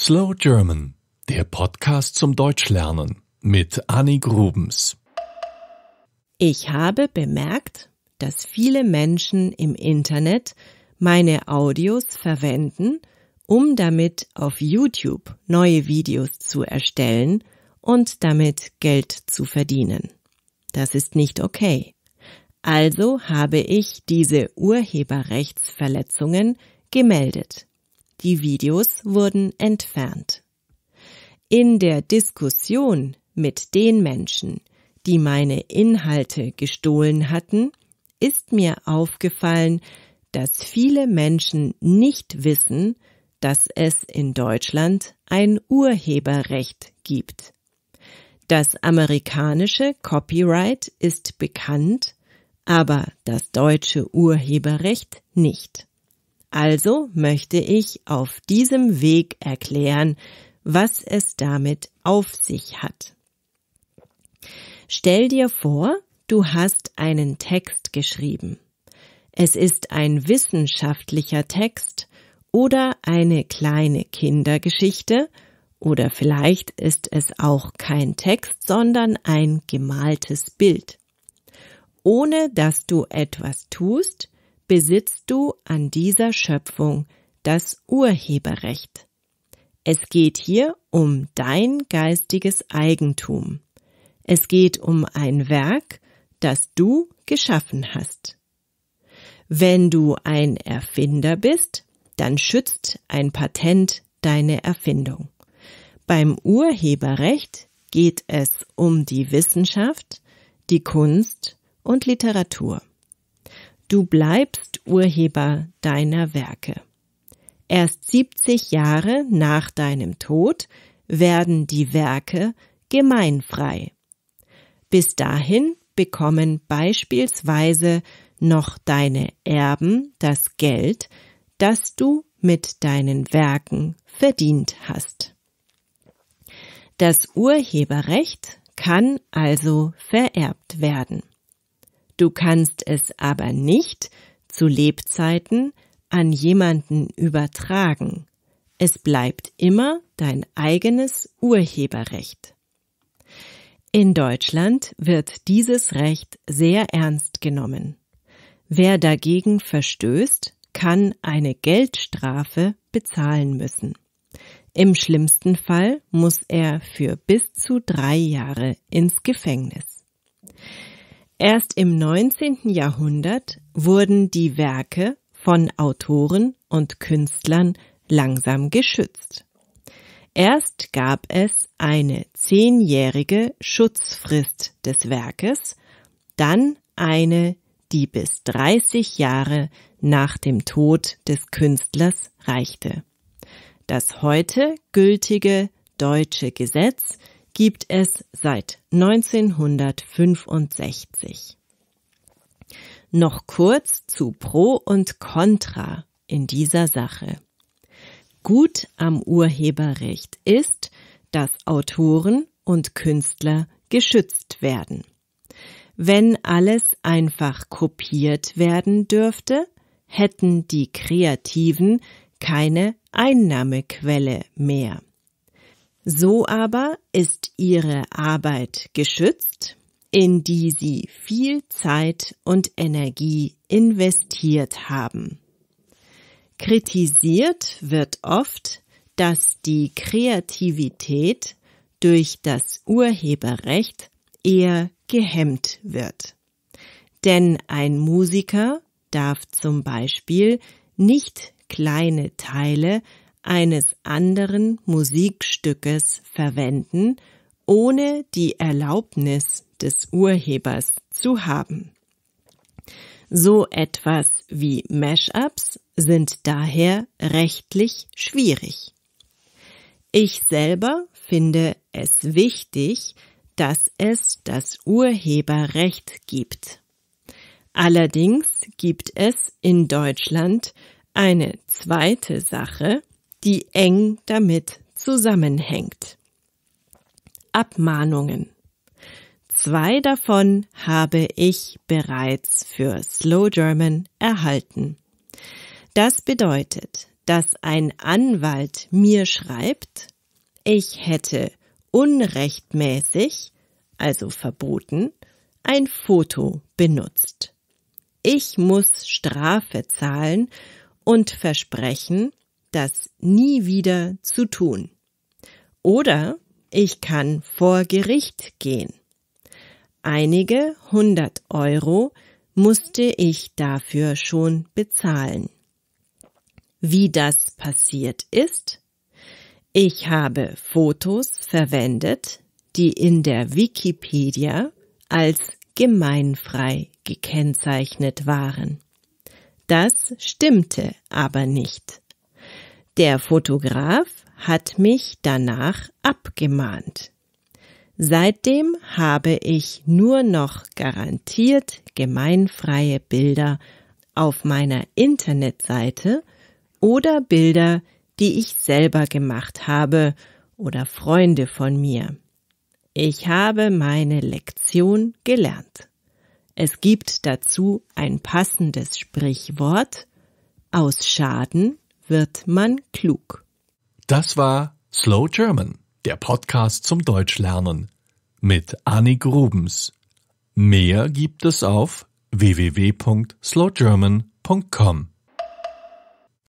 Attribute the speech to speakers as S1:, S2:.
S1: Slow German, der Podcast zum Deutschlernen mit Annie Grubens. Ich habe bemerkt, dass viele Menschen im Internet meine Audios verwenden, um damit auf YouTube neue Videos zu erstellen und damit Geld zu verdienen. Das ist nicht okay. Also habe ich diese Urheberrechtsverletzungen gemeldet. Die Videos wurden entfernt. In der Diskussion mit den Menschen, die meine Inhalte gestohlen hatten, ist mir aufgefallen, dass viele Menschen nicht wissen, dass es in Deutschland ein Urheberrecht gibt. Das amerikanische Copyright ist bekannt, aber das deutsche Urheberrecht nicht. Also möchte ich auf diesem Weg erklären, was es damit auf sich hat. Stell dir vor, du hast einen Text geschrieben. Es ist ein wissenschaftlicher Text oder eine kleine Kindergeschichte oder vielleicht ist es auch kein Text, sondern ein gemaltes Bild. Ohne dass du etwas tust, besitzt du an dieser Schöpfung das Urheberrecht. Es geht hier um dein geistiges Eigentum. Es geht um ein Werk, das du geschaffen hast. Wenn du ein Erfinder bist, dann schützt ein Patent deine Erfindung. Beim Urheberrecht geht es um die Wissenschaft, die Kunst und Literatur. Du bleibst Urheber deiner Werke. Erst 70 Jahre nach deinem Tod werden die Werke gemeinfrei. Bis dahin bekommen beispielsweise noch deine Erben das Geld, das du mit deinen Werken verdient hast. Das Urheberrecht kann also vererbt werden. Du kannst es aber nicht zu Lebzeiten an jemanden übertragen. Es bleibt immer dein eigenes Urheberrecht. In Deutschland wird dieses Recht sehr ernst genommen. Wer dagegen verstößt, kann eine Geldstrafe bezahlen müssen. Im schlimmsten Fall muss er für bis zu drei Jahre ins Gefängnis. Erst im 19. Jahrhundert wurden die Werke von Autoren und Künstlern langsam geschützt. Erst gab es eine zehnjährige Schutzfrist des Werkes, dann eine, die bis 30 Jahre nach dem Tod des Künstlers reichte. Das heute gültige deutsche Gesetz gibt es seit 1965. Noch kurz zu Pro und Contra in dieser Sache. Gut am Urheberrecht ist, dass Autoren und Künstler geschützt werden. Wenn alles einfach kopiert werden dürfte, hätten die Kreativen keine Einnahmequelle mehr. So aber ist ihre Arbeit geschützt, in die sie viel Zeit und Energie investiert haben. Kritisiert wird oft, dass die Kreativität durch das Urheberrecht eher gehemmt wird. Denn ein Musiker darf zum Beispiel nicht kleine Teile eines anderen Musikstückes verwenden, ohne die Erlaubnis des Urhebers zu haben. So etwas wie Mashups sind daher rechtlich schwierig. Ich selber finde es wichtig, dass es das Urheberrecht gibt. Allerdings gibt es in Deutschland eine zweite Sache, die eng damit zusammenhängt. Abmahnungen. Zwei davon habe ich bereits für Slow German erhalten. Das bedeutet, dass ein Anwalt mir schreibt, ich hätte unrechtmäßig, also verboten, ein Foto benutzt. Ich muss Strafe zahlen und versprechen, das nie wieder zu tun. Oder ich kann vor Gericht gehen. Einige hundert Euro musste ich dafür schon bezahlen. Wie das passiert ist? Ich habe Fotos verwendet, die in der Wikipedia als gemeinfrei gekennzeichnet waren. Das stimmte aber nicht. Der Fotograf hat mich danach abgemahnt. Seitdem habe ich nur noch garantiert gemeinfreie Bilder auf meiner Internetseite oder Bilder, die ich selber gemacht habe oder Freunde von mir. Ich habe meine Lektion gelernt. Es gibt dazu ein passendes Sprichwort Aus Schaden wird man klug. Das war Slow German, der Podcast zum Deutschlernen mit Anni Grubens. Mehr gibt es auf www.slowgerman.com.